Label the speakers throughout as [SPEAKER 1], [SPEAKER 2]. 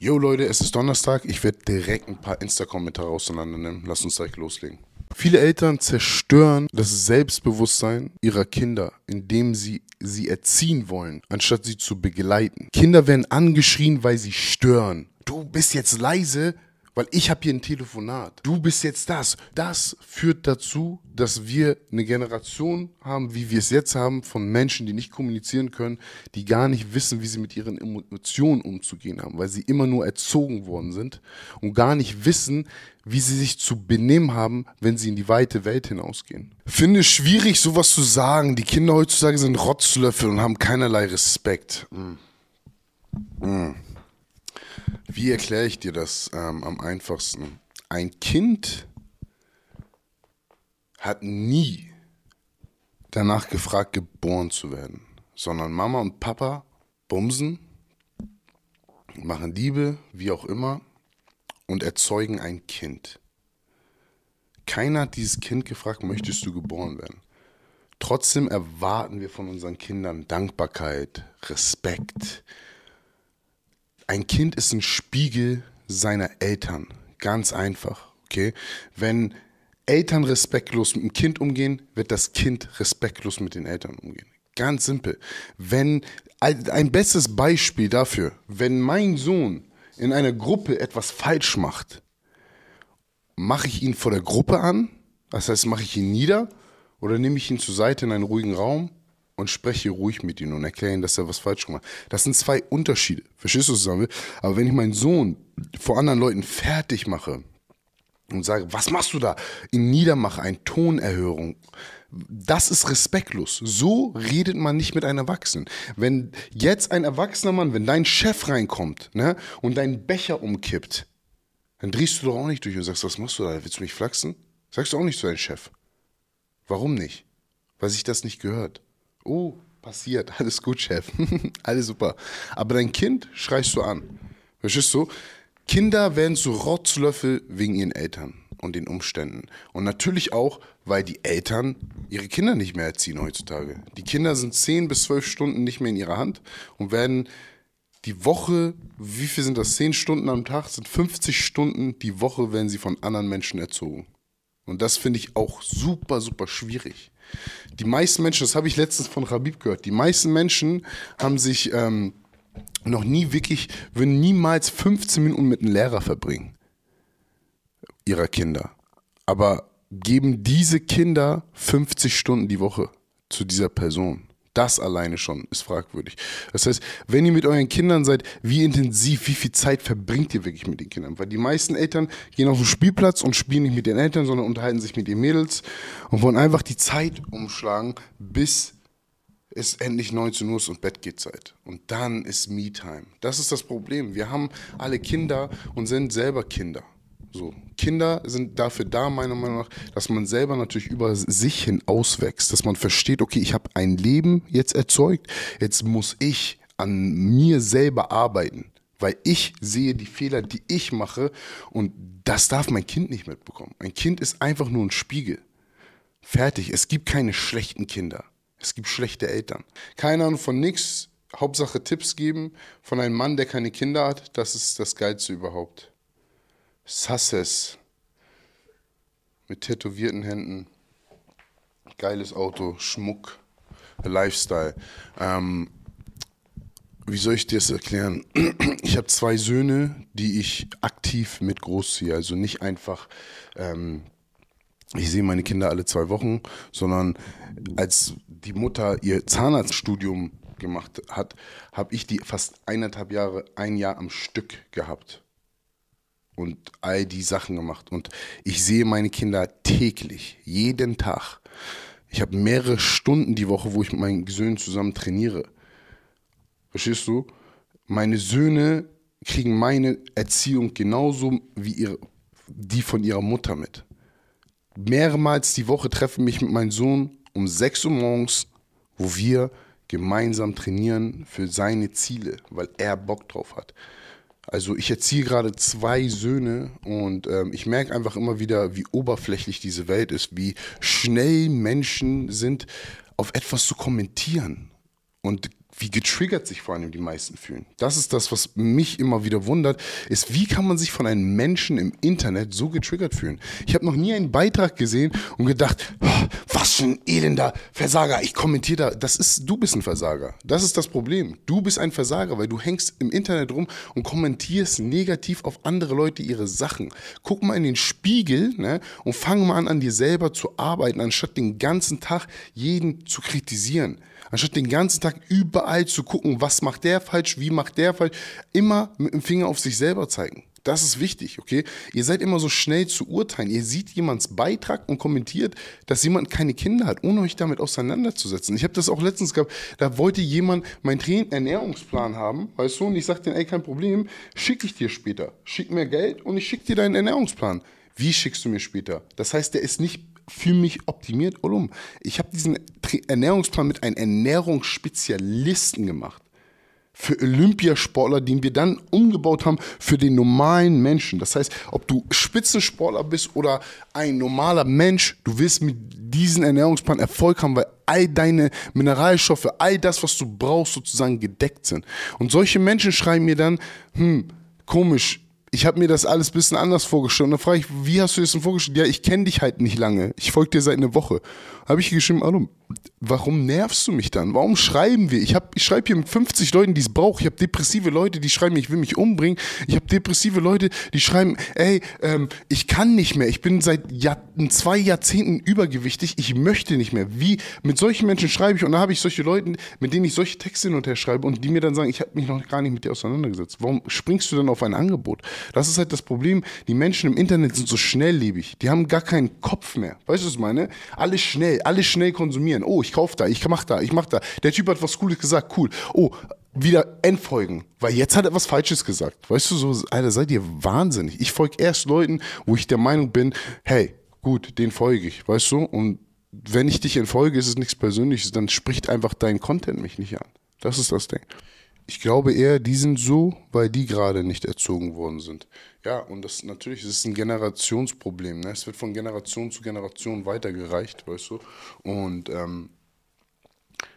[SPEAKER 1] Jo Leute, es ist Donnerstag. Ich werde direkt ein paar Insta-Kommentare auseinandernehmen. Lasst uns gleich loslegen. Viele Eltern zerstören das Selbstbewusstsein ihrer Kinder, indem sie sie erziehen wollen, anstatt sie zu begleiten. Kinder werden angeschrien, weil sie stören. Du bist jetzt leise, weil ich habe hier ein Telefonat. Du bist jetzt das. Das führt dazu, dass wir eine Generation haben, wie wir es jetzt haben, von Menschen, die nicht kommunizieren können, die gar nicht wissen, wie sie mit ihren Emotionen umzugehen haben, weil sie immer nur erzogen worden sind und gar nicht wissen, wie sie sich zu benehmen haben, wenn sie in die weite Welt hinausgehen. Finde es schwierig, sowas zu sagen. Die Kinder heutzutage sind Rotzlöffel und haben keinerlei Respekt. Mm. Mm. Wie erkläre ich dir das ähm, am einfachsten? Ein Kind hat nie danach gefragt, geboren zu werden, sondern Mama und Papa bumsen, machen Liebe, wie auch immer, und erzeugen ein Kind. Keiner hat dieses Kind gefragt, möchtest du geboren werden? Trotzdem erwarten wir von unseren Kindern Dankbarkeit, Respekt, ein Kind ist ein Spiegel seiner Eltern. Ganz einfach, okay? Wenn Eltern respektlos mit dem Kind umgehen, wird das Kind respektlos mit den Eltern umgehen. Ganz simpel. Wenn ein bestes Beispiel dafür, wenn mein Sohn in einer Gruppe etwas falsch macht, mache ich ihn vor der Gruppe an, das heißt, mache ich ihn nieder oder nehme ich ihn zur Seite in einen ruhigen Raum und spreche ruhig mit ihnen und erkläre ihnen, dass er was falsch gemacht hat. Das sind zwei Unterschiede. Verstehst du, was ich sagen will? Aber wenn ich meinen Sohn vor anderen Leuten fertig mache und sage, was machst du da? Ihn niedermache, eine Tonerhörung. Das ist respektlos. So redet man nicht mit einem Erwachsenen. Wenn jetzt ein erwachsener Mann, wenn dein Chef reinkommt ne, und deinen Becher umkippt, dann drehst du doch auch nicht durch und sagst, was machst du da? Willst du mich flachsen? Sagst du auch nicht zu deinem Chef. Warum nicht? Weil sich das nicht gehört oh, passiert, alles gut, Chef, alles super. Aber dein Kind schreist du an. Verstehst du? Kinder werden zu Rotzlöffel wegen ihren Eltern und den Umständen. Und natürlich auch, weil die Eltern ihre Kinder nicht mehr erziehen heutzutage. Die Kinder sind 10 bis 12 Stunden nicht mehr in ihrer Hand und werden die Woche, wie viel sind das? 10 Stunden am Tag, sind 50 Stunden die Woche, werden sie von anderen Menschen erzogen. Und das finde ich auch super, super schwierig die meisten Menschen, das habe ich letztens von Habib gehört, die meisten Menschen haben sich ähm, noch nie wirklich, würden niemals 15 Minuten mit einem Lehrer verbringen ihrer Kinder. Aber geben diese Kinder 50 Stunden die Woche zu dieser Person das alleine schon ist fragwürdig. Das heißt, wenn ihr mit euren Kindern seid, wie intensiv, wie viel Zeit verbringt ihr wirklich mit den Kindern? Weil die meisten Eltern gehen auf den Spielplatz und spielen nicht mit den Eltern, sondern unterhalten sich mit den Mädels und wollen einfach die Zeit umschlagen, bis es endlich 19 Uhr ist und Bett geht Zeit. Und dann ist Me-Time. Das ist das Problem. Wir haben alle Kinder und sind selber Kinder. So. Kinder sind dafür da, meiner Meinung nach, dass man selber natürlich über sich hin auswächst, dass man versteht, okay, ich habe ein Leben jetzt erzeugt, jetzt muss ich an mir selber arbeiten, weil ich sehe die Fehler, die ich mache und das darf mein Kind nicht mitbekommen. Ein Kind ist einfach nur ein Spiegel. Fertig, es gibt keine schlechten Kinder. Es gibt schlechte Eltern. Keine Ahnung von nichts. Hauptsache Tipps geben von einem Mann, der keine Kinder hat. Das ist das Geilste überhaupt. Sasses mit tätowierten Händen. Geiles Auto, Schmuck, Lifestyle. Ähm, wie soll ich dir das erklären? Ich habe zwei Söhne, die ich aktiv mit großziehe. Also nicht einfach, ähm, ich sehe meine Kinder alle zwei Wochen, sondern als die Mutter ihr Zahnarztstudium gemacht hat, habe ich die fast eineinhalb Jahre, ein Jahr am Stück gehabt und all die Sachen gemacht. Und ich sehe meine Kinder täglich, jeden Tag. Ich habe mehrere Stunden die Woche, wo ich mit meinen Söhnen zusammen trainiere. Verstehst du? Meine Söhne kriegen meine Erziehung genauso wie ihre, die von ihrer Mutter mit. Mehrmals die Woche treffe ich mich mit meinem Sohn um 6 Uhr morgens, wo wir gemeinsam trainieren für seine Ziele, weil er Bock drauf hat. Also ich erziehe gerade zwei Söhne und ähm, ich merke einfach immer wieder, wie oberflächlich diese Welt ist, wie schnell Menschen sind, auf etwas zu kommentieren. Und wie getriggert sich vor allem die meisten fühlen. Das ist das, was mich immer wieder wundert, ist, wie kann man sich von einem Menschen im Internet so getriggert fühlen? Ich habe noch nie einen Beitrag gesehen und gedacht, oh, was für ein elender Versager, ich kommentiere da. Das ist, du bist ein Versager. Das ist das Problem. Du bist ein Versager, weil du hängst im Internet rum und kommentierst negativ auf andere Leute ihre Sachen. Guck mal in den Spiegel ne, und fang mal an, an dir selber zu arbeiten, anstatt den ganzen Tag jeden zu kritisieren. Anstatt den ganzen Tag überall zu gucken, was macht der falsch, wie macht der falsch, immer mit dem Finger auf sich selber zeigen. Das ist wichtig, okay? Ihr seid immer so schnell zu urteilen. Ihr seht jemands Beitrag und kommentiert, dass jemand keine Kinder hat, ohne euch damit auseinanderzusetzen. Ich habe das auch letztens gehabt, da wollte jemand meinen Train Ernährungsplan haben, weißt du, und ich sag denen, ey, kein Problem, schicke ich dir später. Schick mir Geld und ich schicke dir deinen Ernährungsplan. Wie schickst du mir später? Das heißt, der ist nicht für mich optimiert. Oh, Und Ich habe diesen Ernährungsplan mit einem Ernährungsspezialisten gemacht. Für Olympiasportler, den wir dann umgebaut haben für den normalen Menschen. Das heißt, ob du Spitzensportler bist oder ein normaler Mensch, du wirst mit diesem Ernährungsplan Erfolg haben, weil all deine Mineralstoffe, all das, was du brauchst, sozusagen gedeckt sind. Und solche Menschen schreiben mir dann, hm, komisch, ich habe mir das alles ein bisschen anders vorgestellt. Und dann frage ich, wie hast du das denn vorgestellt? Ja, ich kenne dich halt nicht lange. Ich folge dir seit einer Woche. Habe ich geschrieben, hallo, warum nervst du mich dann? Warum schreiben wir? Ich, ich schreibe hier mit 50 Leuten, die es brauchen. Ich habe depressive Leute, die schreiben, ich will mich umbringen. Ich habe depressive Leute, die schreiben, ey, ähm, ich kann nicht mehr. Ich bin seit Jahr zwei Jahrzehnten übergewichtig. Ich möchte nicht mehr. Wie? Mit solchen Menschen schreibe ich und da habe ich solche Leute, mit denen ich solche Texte hin und her schreibe und die mir dann sagen, ich habe mich noch gar nicht mit dir auseinandergesetzt. Warum springst du dann auf ein Angebot? Das ist halt das Problem. Die Menschen im Internet sind so schnelllebig. Die haben gar keinen Kopf mehr. Weißt du, was ich meine? Alles schnell, alles schnell konsumieren informieren. Oh, ich kaufe da, ich mach da, ich mach da. Der Typ hat was Cooles gesagt, cool. Oh, wieder entfolgen, weil jetzt hat er was Falsches gesagt. Weißt du, so, Alter, seid ihr wahnsinnig. Ich folge erst Leuten, wo ich der Meinung bin, hey, gut, den folge ich, weißt du? Und wenn ich dich entfolge, ist es nichts Persönliches, dann spricht einfach dein Content mich nicht an. Das ist das Ding ich glaube eher, die sind so, weil die gerade nicht erzogen worden sind. Ja, und das natürlich das ist ein Generationsproblem. Ne? Es wird von Generation zu Generation weitergereicht, weißt du. Und ähm,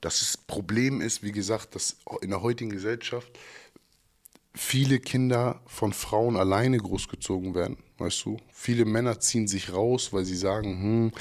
[SPEAKER 1] das Problem ist, wie gesagt, dass in der heutigen Gesellschaft viele Kinder von Frauen alleine großgezogen werden, weißt du? Viele Männer ziehen sich raus, weil sie sagen,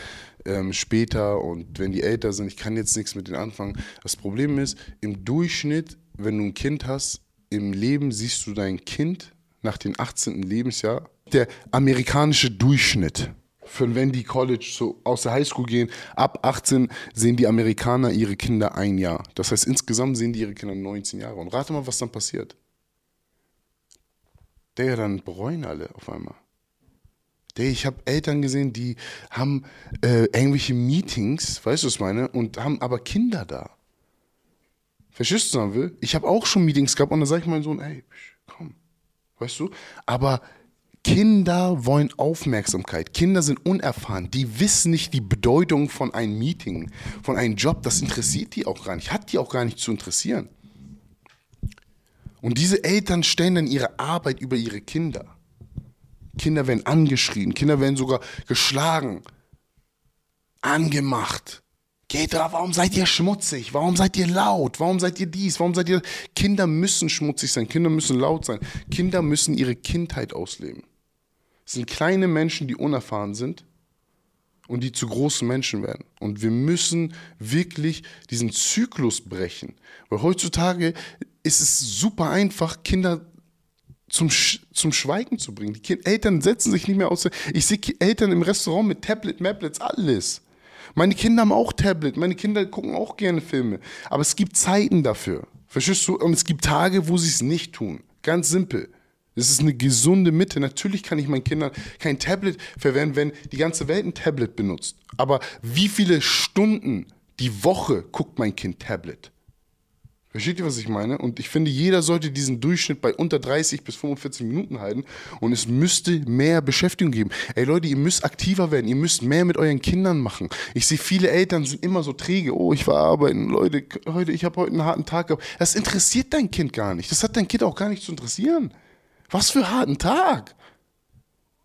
[SPEAKER 1] hm, ähm, später und wenn die älter sind, ich kann jetzt nichts mit denen anfangen. Das Problem ist, im Durchschnitt wenn du ein Kind hast, im Leben siehst du dein Kind nach dem 18. Lebensjahr. Der amerikanische Durchschnitt von wenn die College so aus der Highschool gehen, ab 18 sehen die Amerikaner ihre Kinder ein Jahr. Das heißt, insgesamt sehen die ihre Kinder 19 Jahre. Und rate mal, was dann passiert. Der dann bereuen alle auf einmal. Der, ich habe Eltern gesehen, die haben äh, irgendwelche Meetings, weißt du, was ich meine, und haben aber Kinder da. Verstehst du, was will? Ich habe auch schon Meetings gehabt und dann sage ich meinem Sohn, ey, komm. Weißt du? Aber Kinder wollen Aufmerksamkeit. Kinder sind unerfahren. Die wissen nicht die Bedeutung von einem Meeting, von einem Job. Das interessiert die auch gar nicht. Hat die auch gar nicht zu interessieren. Und diese Eltern stellen dann ihre Arbeit über ihre Kinder. Kinder werden angeschrien, Kinder werden sogar geschlagen, angemacht. Jeder, warum seid ihr schmutzig? Warum seid ihr laut? Warum seid ihr dies? Warum seid ihr. Kinder müssen schmutzig sein. Kinder müssen laut sein. Kinder müssen ihre Kindheit ausleben. Es sind kleine Menschen, die unerfahren sind und die zu großen Menschen werden. Und wir müssen wirklich diesen Zyklus brechen. Weil heutzutage ist es super einfach, Kinder zum, Sch zum Schweigen zu bringen. Die kind Eltern setzen sich nicht mehr aus. Ich sehe Eltern im Restaurant mit Tablet, Maplets, alles. Meine Kinder haben auch Tablet, meine Kinder gucken auch gerne Filme. Aber es gibt Zeiten dafür. Verstehst du? Und es gibt Tage, wo sie es nicht tun. Ganz simpel. Es ist eine gesunde Mitte. Natürlich kann ich meinen Kindern kein Tablet verwenden, wenn die ganze Welt ein Tablet benutzt. Aber wie viele Stunden die Woche guckt mein Kind Tablet? Versteht ihr, was ich meine? Und ich finde, jeder sollte diesen Durchschnitt bei unter 30 bis 45 Minuten halten und es müsste mehr Beschäftigung geben. Ey Leute, ihr müsst aktiver werden, ihr müsst mehr mit euren Kindern machen. Ich sehe, viele Eltern sind immer so träge. Oh, ich war arbeiten, Leute, heute, ich habe heute einen harten Tag gehabt. Das interessiert dein Kind gar nicht. Das hat dein Kind auch gar nicht zu interessieren. Was für harten Tag?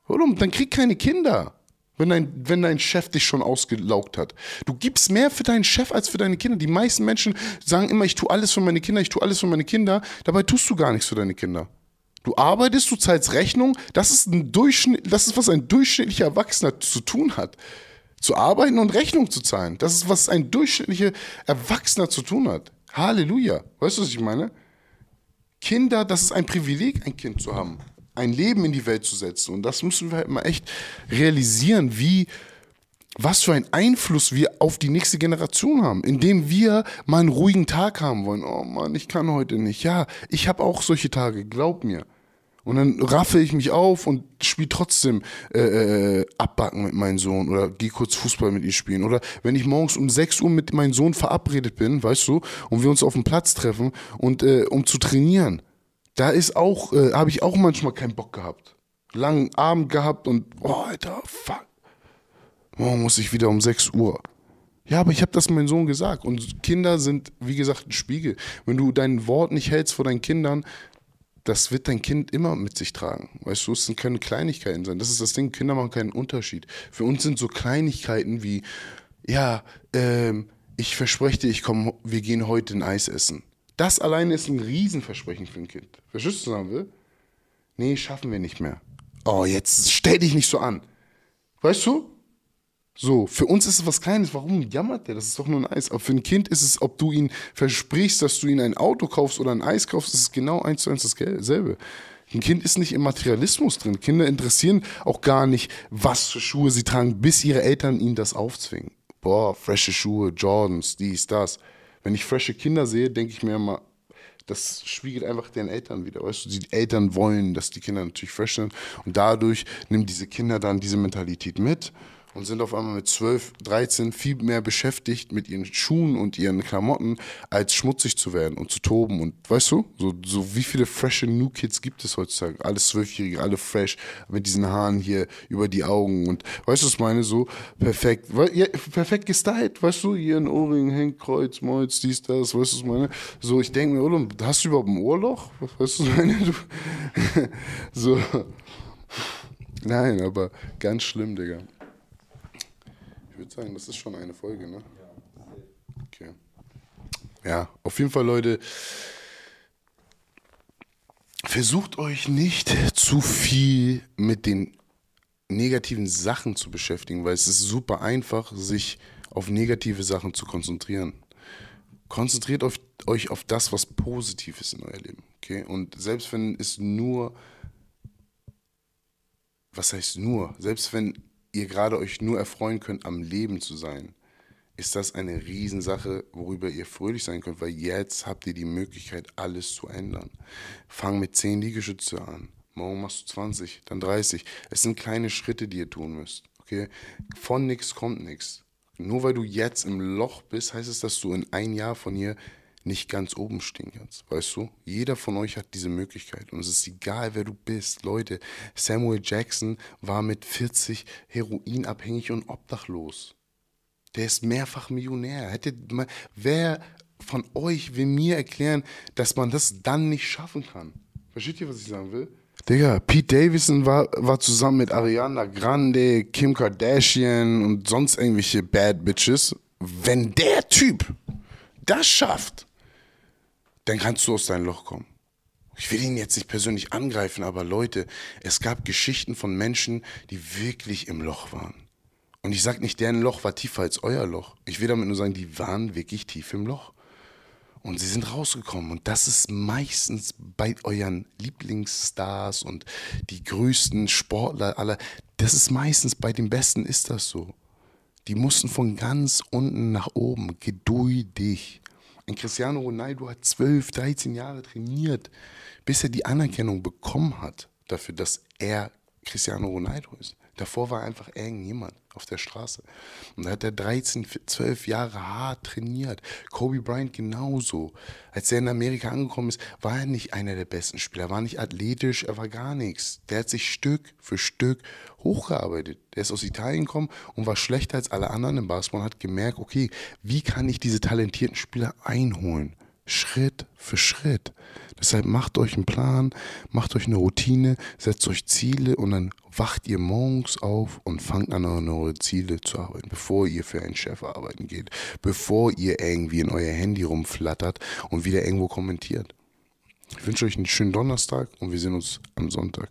[SPEAKER 1] Warum? Dann krieg keine Kinder. Wenn dein, wenn dein Chef dich schon ausgelaugt hat. Du gibst mehr für deinen Chef als für deine Kinder. Die meisten Menschen sagen immer, ich tue alles für meine Kinder, ich tue alles für meine Kinder. Dabei tust du gar nichts für deine Kinder. Du arbeitest, du zahlst Rechnung. Das ist, ein Durchschnitt, das ist, was ein durchschnittlicher Erwachsener zu tun hat. Zu arbeiten und Rechnung zu zahlen. Das ist, was ein durchschnittlicher Erwachsener zu tun hat. Halleluja. Weißt du, was ich meine? Kinder, das ist ein Privileg, ein Kind zu haben ein Leben in die Welt zu setzen. Und das müssen wir halt mal echt realisieren, wie was für einen Einfluss wir auf die nächste Generation haben, indem wir mal einen ruhigen Tag haben wollen. Oh Mann, ich kann heute nicht. Ja, ich habe auch solche Tage, glaub mir. Und dann raffe ich mich auf und spiele trotzdem äh, äh, äh, abbacken mit meinem Sohn oder gehe kurz Fußball mit ihm spielen. Oder wenn ich morgens um 6 Uhr mit meinem Sohn verabredet bin, weißt du, und wir uns auf dem Platz treffen und äh, um zu trainieren da ist auch, äh, habe ich auch manchmal keinen Bock gehabt. Langen Abend gehabt und, oh, Alter, fuck. Morgen muss ich wieder um 6 Uhr. Ja, aber ich habe das meinem Sohn gesagt. Und Kinder sind, wie gesagt, ein Spiegel. Wenn du dein Wort nicht hältst vor deinen Kindern, das wird dein Kind immer mit sich tragen. Weißt du, es können Kleinigkeiten sein. Das ist das Ding, Kinder machen keinen Unterschied. Für uns sind so Kleinigkeiten wie, ja, ähm, ich verspreche dir, ich komm, wir gehen heute ein Eis essen. Das alleine ist ein Riesenversprechen für ein Kind. Verstehst du, was ich sagen will? Nee, schaffen wir nicht mehr. Oh, jetzt stell dich nicht so an. Weißt du? So, für uns ist es was Kleines. Warum jammert der? Das ist doch nur ein Eis. Aber für ein Kind ist es, ob du ihm versprichst, dass du ihm ein Auto kaufst oder ein Eis kaufst, ist es genau eins zu eins dasselbe. Ein Kind ist nicht im Materialismus drin. Kinder interessieren auch gar nicht, was für Schuhe sie tragen, bis ihre Eltern ihnen das aufzwingen. Boah, frische Schuhe, Jordans, dies, das wenn ich frische Kinder sehe, denke ich mir immer, das spiegelt einfach den Eltern wieder. Weißt du, die Eltern wollen, dass die Kinder natürlich fresh sind. Und dadurch nehmen diese Kinder dann diese Mentalität mit und sind auf einmal mit 12, 13 viel mehr beschäftigt mit ihren Schuhen und ihren Klamotten, als schmutzig zu werden und zu toben. Und weißt du, so, so wie viele freshe New Kids gibt es heutzutage? Alle Zwölfjährige, alle fresh, mit diesen Haaren hier über die Augen. Und weißt du, was ich meine? So perfekt, ja, perfekt gestylt, weißt du, hier ein Ohrring hängt, Kreuz, Molz, dies, das, weißt du, was ich meine? So, ich denke mir, oder, hast du überhaupt ein Ohrloch? Weißt du, was ich meine? Du, so. Nein, aber ganz schlimm, Digga würde sagen, das ist schon eine Folge, ne? Okay. Ja, auf jeden Fall, Leute. Versucht euch nicht zu viel mit den negativen Sachen zu beschäftigen, weil es ist super einfach, sich auf negative Sachen zu konzentrieren. Konzentriert auf, euch auf das, was positiv ist in euer Leben. Okay? Und selbst wenn es nur, was heißt nur, selbst wenn ihr gerade euch nur erfreuen könnt, am Leben zu sein, ist das eine Riesensache, worüber ihr fröhlich sein könnt, weil jetzt habt ihr die Möglichkeit, alles zu ändern. Fang mit 10 Liegestütze an. Morgen machst du 20, dann 30. Es sind kleine Schritte, die ihr tun müsst. Okay? Von nichts kommt nichts. Nur weil du jetzt im Loch bist, heißt es, dass du in ein Jahr von hier nicht ganz oben stehen kannst. Weißt du? Jeder von euch hat diese Möglichkeit. Und es ist egal, wer du bist. Leute, Samuel Jackson war mit 40 heroinabhängig und obdachlos. Der ist mehrfach Millionär. Hätte man, wer von euch will mir erklären, dass man das dann nicht schaffen kann? Versteht ihr, was ich sagen will? Digga, Pete Davidson war, war zusammen mit Ariana Grande, Kim Kardashian und sonst irgendwelche Bad Bitches. Wenn der Typ das schafft, dann kannst du aus deinem Loch kommen. Ich will ihn jetzt nicht persönlich angreifen, aber Leute, es gab Geschichten von Menschen, die wirklich im Loch waren. Und ich sage nicht, deren Loch war tiefer als euer Loch. Ich will damit nur sagen, die waren wirklich tief im Loch. Und sie sind rausgekommen. Und das ist meistens bei euren Lieblingsstars und die größten Sportler aller. Das ist meistens bei den Besten ist das so. Die mussten von ganz unten nach oben, geduldig. Ein Cristiano Ronaldo hat 12, 13 Jahre trainiert, bis er die Anerkennung bekommen hat dafür, dass er Cristiano Ronaldo ist. Davor war einfach irgendjemand auf der Straße. Und da hat er 13, 12 Jahre hart trainiert. Kobe Bryant genauso. Als er in Amerika angekommen ist, war er nicht einer der besten Spieler. Er war nicht athletisch, er war gar nichts. Der hat sich Stück für Stück hochgearbeitet. Der ist aus Italien gekommen und war schlechter als alle anderen im Basketball und hat gemerkt, okay, wie kann ich diese talentierten Spieler einholen? Schritt für Schritt. Deshalb macht euch einen Plan, macht euch eine Routine, setzt euch Ziele und dann wacht ihr morgens auf und fangt an, an eure Ziele zu arbeiten, bevor ihr für einen Chef arbeiten geht, bevor ihr irgendwie in euer Handy rumflattert und wieder irgendwo kommentiert. Ich wünsche euch einen schönen Donnerstag und wir sehen uns am Sonntag.